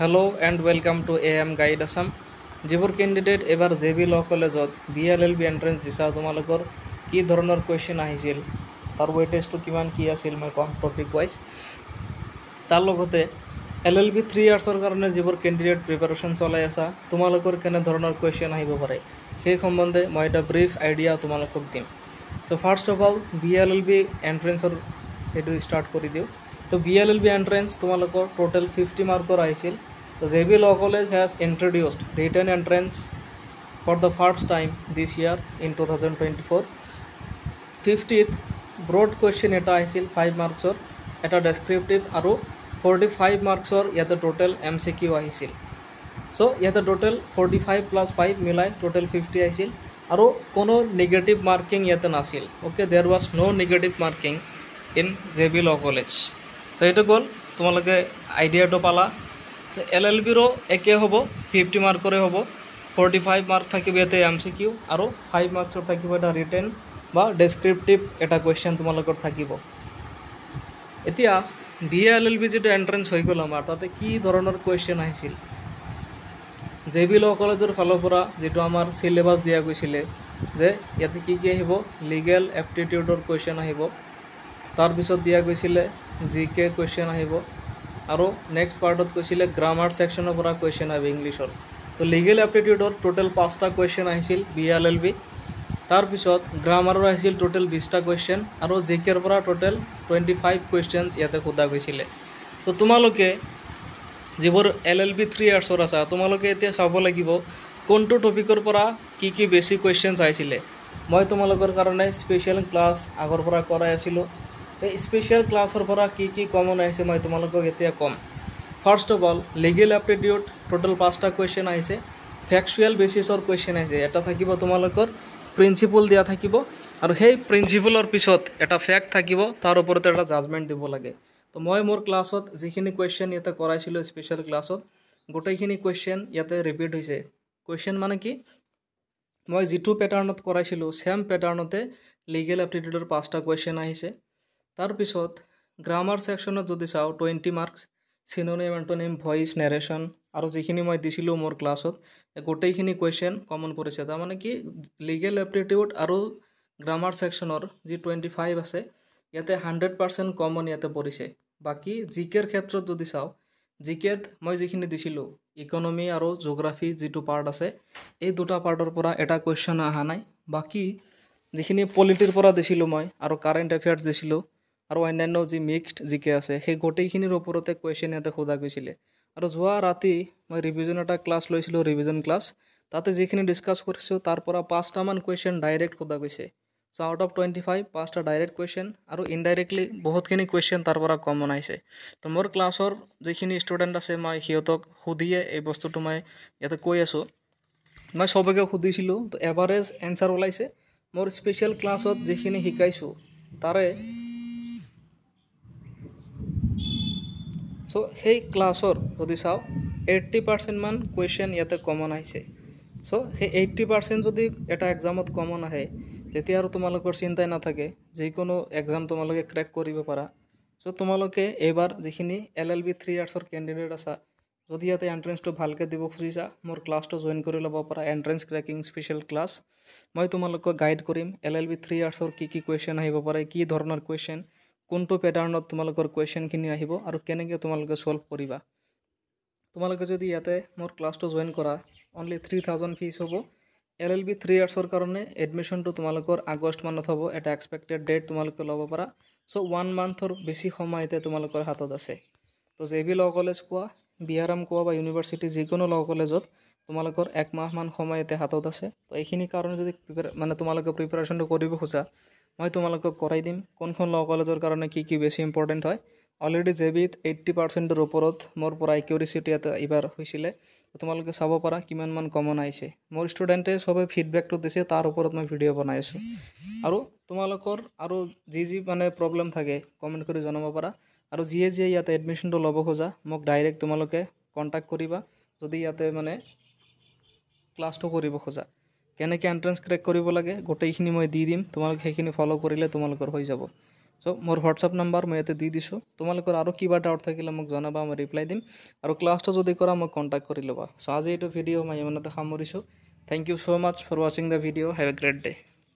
hello' and welcome to A M guide Assam যিবোৰ candidate এইবাৰ J B law কলেজত B L L B entrance দিছা তোমালোকৰ কি ধৰণৰ কুৱেশ্যন আহিছিল তাৰ ৱেটেজটো কিমান কি আছিল মই কম টপিক ৱাইজ তাৰ লগতে এল এল বি থ্ৰী ইয়াৰ্ছৰ কাৰণে যিবোৰ কেণ্ডিডেট প্ৰিপেৰেশ্যন চলাই আছা তোমালোকৰ কেনেধৰণৰ কুৱেশ্যন আহিব পাৰে সেই সম্বন্ধে মই এটা ব্ৰিফ আইডিয়া তোমালোকক দিম so' first of all B L L B এণ্ট্ৰেঞ্চৰ সেইটো ষ্টাৰ্ট কৰি দিওঁ তো B L L B entrance তোমালোকৰ টোটেল ফিফটি মাৰ্কৰ আহিছিল তো J B law college has introduced written entrance for the first time this year in two thousand twenty four ফিফটিত ব্ৰড কুৱেশ্যন এটা আহিছিল ফাইভ মাৰ্কছৰ এটা ডেছক্ৰিপটিভ আৰু ফৰ্টি ফাইভ মাৰ্কছৰ ইয়াতে টোটেল এম চি কিউ আহিছিল চ' ইয়াতে total forty five plus five মিলাই total fifty আহিছিল আৰু কোনো নিগেটিভ মাৰ্কিং ইয়াতে নাছিল okay there was no' negative marking in J B law college so' এইটো গ'ল তোমালোকে আইডিয়াটো পালা চ' এল এল বিৰো একে হ'ব ফিফটি মাৰ্কৰে হ'ব ফৰ্টি ফাইভ মাৰ্ক থাকিব ইয়াতে এম চি কিউ আৰু ফাইভ মাৰ্কছৰ থাকিব এটা ৰিটেন বা ডেছক্ৰিপটিভ এটা কুৱেশ্যন তোমালোকৰ থাকিব এতিয়া ডি এল এল বি যিটো এণ্ট্ৰেঞ্চ হৈ গ'ল আমাৰ তাতে কি ধৰণৰ কুৱেশ্যন আহিছিল জে বি ল' কলেজৰ ফালৰ পৰা যিটো আমাৰ চিলেবাছ দিয়া গৈছিলে যে ইয়াতে কি কি আহিব লিগেল এপ্টিটিউডৰ কুৱেশ্যন আহিব তাৰপিছত দিয়া গৈছিলে জি কে কুৱেশ্যন আহিব আৰু নেক্সট পাৰ্টত কৈছিলে গ্ৰামাৰ ছেকশ্যনৰ পৰা কুৱেশ্যন আহিব ইংলিছৰ তো লিগেল এপ্টিটিউডৰ টোটেল পাঁচটা কুৱেশ্যন আহিছিল বি এল এল বি তাৰপিছত গ্ৰামাৰৰ আহিছিল টোটেল বিছটা কুৱেশ্যন আৰু জি কেৰ পৰা টোটেল টুৱেণ্টি ফাইভ কুৱেশ্যনছ ইয়াতে সোধা গৈছিলে তো তোমালোকে যিবোৰ এল এল বি থ্ৰী ইয়াৰ্ছৰ আছা তোমালোকে এতিয়া চাব লাগিব কোনটো টপিকৰ পৰা কি কি বেছি কুৱেশ্যনছ আহিছিলে মই তোমালোকৰ কাৰণে স্পেচিয়েল ক্লাছ আগৰ পৰা কৰাই আছিলোঁ তো স্পেচিয়েল ক্লাছৰ পৰা কি কি কমন আহিছে মই তোমালোকক এতিয়া ক'ম first of all legal aptitude total পাঁচটা কুৱেশ্যন আহিছে ফেক্সুৱেল বেচিছৰ কুৱেশ্যন আহিছে এটা থাকিব তোমালোকৰ প্ৰিন্সিপল দিয়া থাকিব আৰু সেই প্ৰিন্সিপলৰ পিছত এটা ফেক্ট থাকিব তাৰ ওপৰতে এটা জাজমেণ্ট দিব লাগে তো মই মোৰ ক্লাছত যিখিনি কুৱেশ্যন ইয়াতে কৰাইছিলোঁ স্পেচিয়েল ক্লাছত গোটেইখিনি কুৱেশ্যন ইয়াতে ৰিপিট হৈছে কুৱেশ্যন মানে কি মই যিটো পেটাৰ্ণত কৰাইছিলোঁ ছেম পেটাৰ্ণতে লিগেল এপ্টিটিউডৰ পাঁচটা কুৱেশ্যন আহিছে তাৰপিছত গ্ৰামাৰ ছেকশ্যনত যদি চাওঁ twenty marks synonym antonym voice narration আৰু যিখিনি মই দিছিলোঁ মোৰ ক্লাছত গোটেইখিনি কুৱেশ্যন কমন কৰিছে তাৰমানে কি লিগেল এপ্টিটিউড আৰু গ্ৰামাৰ ছেকশ্যনৰ যি টুৱেণ্টি ফাইভ আছে ইয়াতে হাণ্ড্ৰেড পাৰ্চেণ্ট কমন ইয়াতে পৰিছে বাকী জি কেৰ ক্ষেত্ৰত যদি চাওঁ জি কেত মই যিখিনি দিছিলোঁ ইকনমি আৰু জিঅ'গ্ৰাফি যিটো পাৰ্ট আছে এই দুটা পাৰ্টৰ পৰা এটা কুৱেশ্যন অহা নাই বাকী যিখিনি পলিটিৰ পৰা দিছিলোঁ মই আৰু কাৰেণ্ট এফেয়াৰ্ছ দিছিলোঁ আৰু অন্যান্য যি মিক্সড জি কে আছে সেই গোটেইখিনিৰ ওপৰতে কুৱেশ্যন ইয়াতে সোধা গৈছিলে আৰু যোৱা ৰাতি মই ৰিভিজন এটা ক্লাছ লৈছিলোঁ ৰিভিজন ক্লাছ তাতে যিখিনি ডিছকাছ কৰিছোঁ তাৰ পৰা পাঁচটামান কুৱেশ্যন ডাইৰেক্ট সোধা গৈছে so' out of twenty five পাঁচটা ডাইৰেক্ট কুৱেশ্যন আৰু ইনডাইৰেক্টলি বহুতখিনি কুৱেশ্যন তাৰ পৰা কমন আহিছে তো মোৰ ক্লাছৰ যিখিনি ষ্টুডেণ্ট আছে মই সিহঁতক সুধিয়ে এই বস্তুটো মই ইয়াতে কৈ আছোঁ মই চবকে সুধিছিলোঁ তো এভাৰেজ এনচাৰ ওলাইছে মোৰ স্পেচিয়েল ক্লাছত যিখিনি শিকাইছোঁ তাৰে চ' সেই ক্লাছৰ যদি চাওঁ এইট্টি পাৰ্চেণ্টমান কুৱেশ্যন ইয়াতে কমন আহিছে চ' সেই এইট্টি পাৰ্চেণ্ট যদি এটা এক্সামত কমন আহে তেতিয়া আৰু তোমালোকৰ চিন্তাই নাথাকে যিকোনো এক্সাম তোমালোকে ক্ৰেক কৰিব পাৰা চ' তোমালোকে এইবাৰ যিখিনি এল এল বি থ্ৰী ইয়াৰ্ছৰ কেণ্ডিডেট আছা যদি ইয়াতে এণ্ট্ৰেঞ্চটো ভালকৈ দিব খুজিছা মোৰ ক্লাছটো জইন কৰি ল'ব পাৰা এণ্ট্ৰেঞ্চ ক্ৰেকিং স্পেচিয়েল ক্লাছ মই তোমালোকক গাইড কৰিম এল এল বি থ্ৰী ইয়াৰ্ছৰ কি কি কুৱেশ্যন আহিব পাৰে কি ধৰণৰ কুৱেশ্যন কোনটো পেটাৰ্ণত তোমালোকৰ কুৱেশ্যনখিনি আহিব আৰু কেনেকৈ তোমালোকে চল্ভ কৰিবা তোমালোকে যদি ইয়াতে মোৰ ক্লাছটো জইন কৰা অনলি থ্ৰী থাউজেণ্ড ফিজ হ'ব এল এল বি থ্ৰী ইয়াৰ্ছৰ কাৰণে এডমিশ্যনটো তোমালোকৰ আগষ্ট মানত হ'ব এটা এক্সপেক্টেড ডেট তোমালোকে ল'ব পাৰা চ' ওৱান মান্থৰ বেছি সময় এতিয়া তোমালোকৰ হাতত আছে তো জে বি ল' কলেজ কোৱা বি আৰ এম কোৱা বা ইউনিভাৰ্চিটি যিকোনো ল' কলেজত তোমালোকৰ একমাহমান সময় এতিয়া হাতত আছে তো এইখিনি কাৰণে যদি মানে তোমালোকে প্ৰিপেৰেশ্যনটো কৰিব খোজা মই তোমালোকক কৰাই দিম কোনখন ল' কলেজৰ কাৰণে কি কি বেছি ইম্পৰ্টেণ্ট হয় অলৰেডি জে বিত এইট্টি পাৰ্চেণ্টৰ ওপৰত মোৰ পৰা একিউৰেচিটো ইয়াত এইবাৰ হৈছিলে তোমালোকে চাব পাৰা কিমানমান কমন আহিছে মোৰ ষ্টুডেণ্টে চবেই ফিডবেকটো দিছে তাৰ ওপৰত মই ভিডিঅ' বনাই আছোঁ আৰু তোমালোকৰ আৰু যি যি মানে প্ৰব্লেম থাকে কমেণ্ট কৰি জনাব পাৰা আৰু যিয়ে যিয়ে ইয়াতে এডমিশ্যনটো ল'ব খোজা মোক ডাইৰেক্ট তোমালোকে কণ্টেক্ট কৰিবা যদি ইয়াতে মানে ক্লাছটো কৰিব খোজা কেনেকৈ এণ্ট্ৰেঞ্চ ক্ৰেক কৰিব লাগে গোটেইখিনি মই দি দিম তোমালোকে সেইখিনি ফ'ল' কৰিলে তোমালোকৰ হৈ যাব চ' মোৰ হোৱাটছআপ নম্বৰ মই ইয়াতে দি দিছোঁ তোমালোকৰ আৰু কিবা ডাউট থাকিলে মোক জনাবা মই ৰিপ্লাই দিম আৰু ক্লাছটো যদি কৰা মই কণ্টেক্ট কৰি ল'বা চ' আজি এইটো ভিডিঅ' মই ইমানতে সামৰিছোঁ thank you so' much for ৱাচিং the video' have a great day'